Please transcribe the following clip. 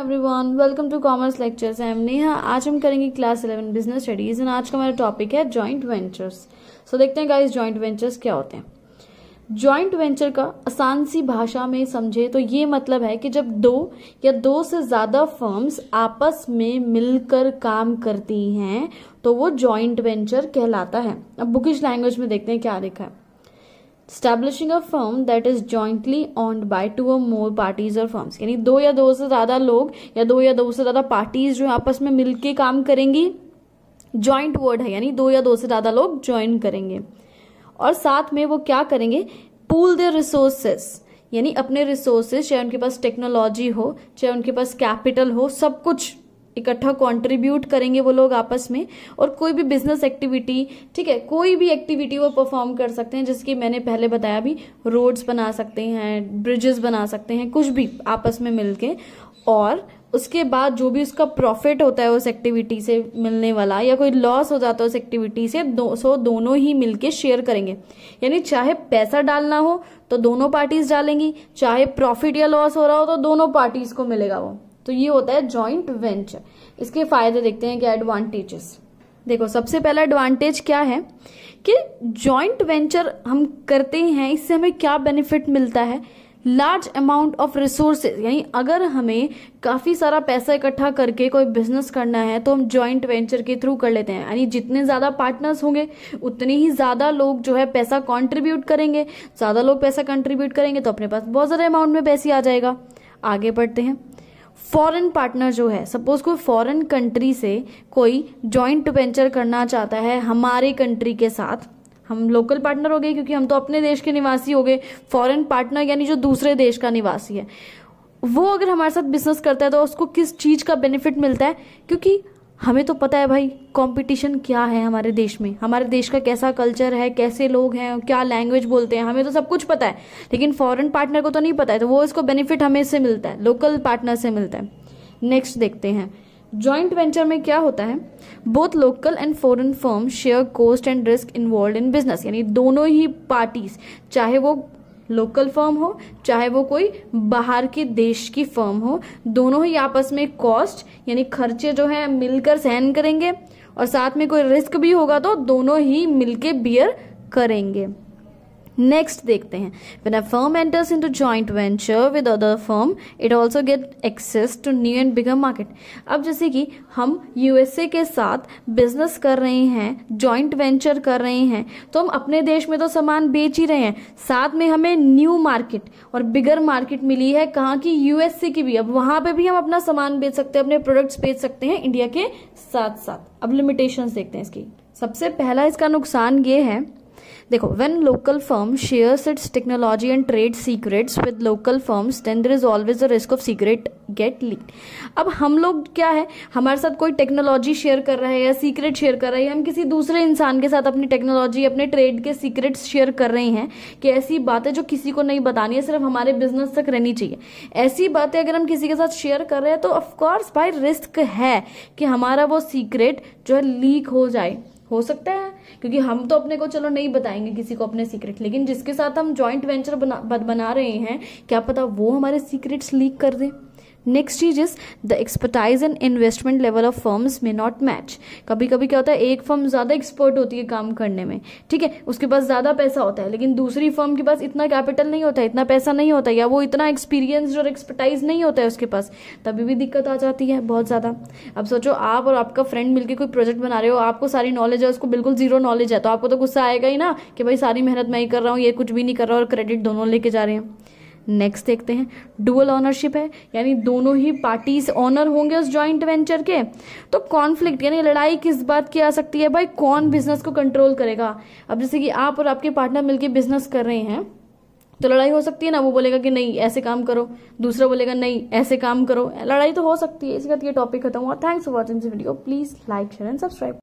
everyone welcome to commerce lectures I am Neha आज हम करेंगे class eleven business studies and आज का हमारा टॉपिक है जॉइंट वेंचर्स सो देखते हैं गाइस जॉइंट वेंचर्स क्या होते हैं जॉइंट वेंचर का आसान सी भाषा में समझे तो ये मतलब है कि जब दो या दो से ज़्यादा फर्म्स आपस में मिलकर काम करती हैं तो वो जॉइंट वेंचर कहलाता है अब बुकिश लैंग्वेज में देखते हैं क्या लिखा है establishing a firm that is jointly owned by two a more parties और फर्म्स यानी दो या दो से ज्यादा लोग या दो या दो से ज्यादा पार्टीज जो आपस में मिलके काम करेंगी ज्वाइंट वर्ड है यानी दो या दो से ज्यादा लोग ज्वाइन करेंगे और साथ में वो क्या करेंगे पूल देयर रिसोर्सेस यानी अपने रिसोर्सेज चाहे उनके पास टेक्नोलॉजी हो चाहे उनके पास कैपिटल हो सब कुछ इकट्ठा कंट्रीब्यूट करेंगे वो लोग आपस में और कोई भी बिजनेस एक्टिविटी ठीक है कोई भी एक्टिविटी वो परफॉर्म कर सकते हैं जिसकी मैंने पहले बताया भी रोड्स बना सकते हैं ब्रिजेस बना सकते हैं कुछ भी आपस में मिलके और उसके बाद जो भी उसका प्रॉफिट होता है उस एक्टिविटी से मिलने वाला या कोई लॉस हो जाता है उस एक्टिविटी से दो सो दोनों ही मिलके शेयर करेंगे यानी चाहे पैसा डालना हो तो दोनों पार्टीज डालेंगी चाहे प्रॉफिट या लॉस हो रहा हो तो दोनों पार्टीज को मिलेगा वो तो ये होता है ज्वाइंट वेंचर इसके फायदे देखते हैं क्या एडवांटेजेस देखो सबसे पहला एडवांटेज क्या है कि ज्वाइंट वेंचर हम करते हैं इससे हमें क्या बेनिफिट मिलता है लार्ज अमाउंट ऑफ रिसोर्सेज यानी अगर हमें काफ़ी सारा पैसा इकट्ठा करके कोई बिजनेस करना है तो हम ज्वाइंट वेंचर के थ्रू कर लेते हैं यानी जितने ज़्यादा पार्टनर्स होंगे उतने ही ज़्यादा लोग जो है पैसा कंट्रीब्यूट करेंगे ज़्यादा लोग पैसा कंट्रीब्यूट करेंगे तो अपने पास बहुत ज़्यादा अमाउंट में पैसे आ जाएगा आगे बढ़ते हैं फॉरेन पार्टनर जो है सपोज कोई फॉरेन कंट्री से कोई जॉइंट वेंचर करना चाहता है हमारे कंट्री के साथ हम लोकल पार्टनर हो गए क्योंकि हम तो अपने देश के निवासी हो गए फॉरेन पार्टनर यानी जो दूसरे देश का निवासी है वो अगर हमारे साथ बिजनेस करता है तो उसको किस चीज़ का बेनिफिट मिलता है क्योंकि हमें तो पता है भाई कंपटीशन क्या है हमारे देश में हमारे देश का कैसा कल्चर है कैसे लोग हैं क्या लैंग्वेज बोलते हैं हमें तो सब कुछ पता है लेकिन फॉरेन पार्टनर को तो नहीं पता है तो वो इसको बेनिफिट हमें इससे मिलता है लोकल पार्टनर से मिलता है नेक्स्ट देखते हैं जॉइंट वेंचर में क्या होता है both local and foreign firm share cost and risk involve in business यानी दोनों ही पार्टीज चाहे वो लोकल फर्म हो चाहे वो कोई बाहर के देश की फर्म हो दोनों ही आपस में कॉस्ट यानी खर्चे जो है मिलकर सहन करेंगे और साथ में कोई रिस्क भी होगा तो दोनों ही मिलके बियर करेंगे नेक्स्ट देखते हैं when a firm enters into joint venture with other firm it also get access to new and bigger market अब जैसे कि हम यूएसए के साथ बिजनेस कर रहे हैं जॉइंट वेंचर कर रहे हैं तो हम अपने देश में तो सामान बेच ही रहे हैं साथ में हमें न्यू मार्केट और बिगर मार्केट मिली है कहाँ की यूएसए की भी अब वहाँ पे भी हम अपना सामान बेच सकते हैं अपने प्रोडक्ट्स बेच सकते हैं इंडिया के साथ साथ अब लिमिटेशन देखते हैं इसकी सबसे पहला इसका नुकसान ये है देखो when local firm shares its technology and trade secrets with local firms then there is always a risk of secret get leak अब हम लोग क्या है हमारे साथ कोई टेक्नोलॉजी शेयर कर रहा है या सीक्रेट शेयर कर रहे हैं हम किसी दूसरे इंसान के साथ अपनी टेक्नोलॉजी अपने ट्रेड के सीक्रेट्स शेयर कर रहे हैं कि ऐसी बातें जो किसी को नहीं बतानी है सिर्फ हमारे बिजनेस तक रहनी चाहिए ऐसी बातें अगर हम किसी के साथ शेयर कर रहे हैं तो ऑफकोर्स भाई रिस्क है कि हमारा वो सीक्रेट जो है लीक हो जाए हो सकता है क्योंकि हम तो अपने को चलो नहीं बताएंगे किसी को अपने सीक्रेट लेकिन जिसके साथ हम ज्वाइंट वेंचर बना बना रहे हैं क्या पता वो हमारे सीक्रेट्स लीक कर दें नेक्स्ट चीज is the expertise and investment level of firms में नॉट मैच कभी कभी क्या होता है एक फर्म ज़्यादा एक्सपर्ट होती है काम करने में ठीक है उसके पास ज़्यादा पैसा होता है लेकिन दूसरी फर्म के पास इतना कैपिटल नहीं होता है इतना पैसा नहीं होता है या वो इतना एक्सपीरियंस और एक्सपर्टाइज नहीं होता है उसके पास तभी भी दिक्कत आ जाती है बहुत ज़्यादा अब सोचो आप और आपका फ्रेंड मिलकर कोई प्रोजेक्ट बना रहे हो आपको सारी नॉलेज है उसको बिल्कुल जीरो नॉलेज है तो आपको तो गुस्सा आएगा ही ना कि भाई सारी मेहनत मैं ही कर रहा हूँ ये कुछ भी नहीं कर रहा और क्रेडिट दोनों लेके जा रहे हैं नेक्स्ट देखते हैं डुअल ऑनरशिप है यानी दोनों ही पार्टीज ऑनर होंगे उस जॉइंट वेंचर के तो कॉन्फ्लिक्ट यानी लड़ाई किस बात की आ सकती है भाई कौन बिजनेस को कंट्रोल करेगा अब जैसे कि आप और आपके पार्टनर मिलकर बिजनेस कर रहे हैं तो लड़ाई हो सकती है ना वो बोलेगा कि नहीं ऐसे काम करो दूसरा बोलेगा नहीं ऐसे काम करो लड़ाई तो हो सकती है इसके बाद ये टॉपिक खत्म हुआ thanks for watching this video please like share and subscribe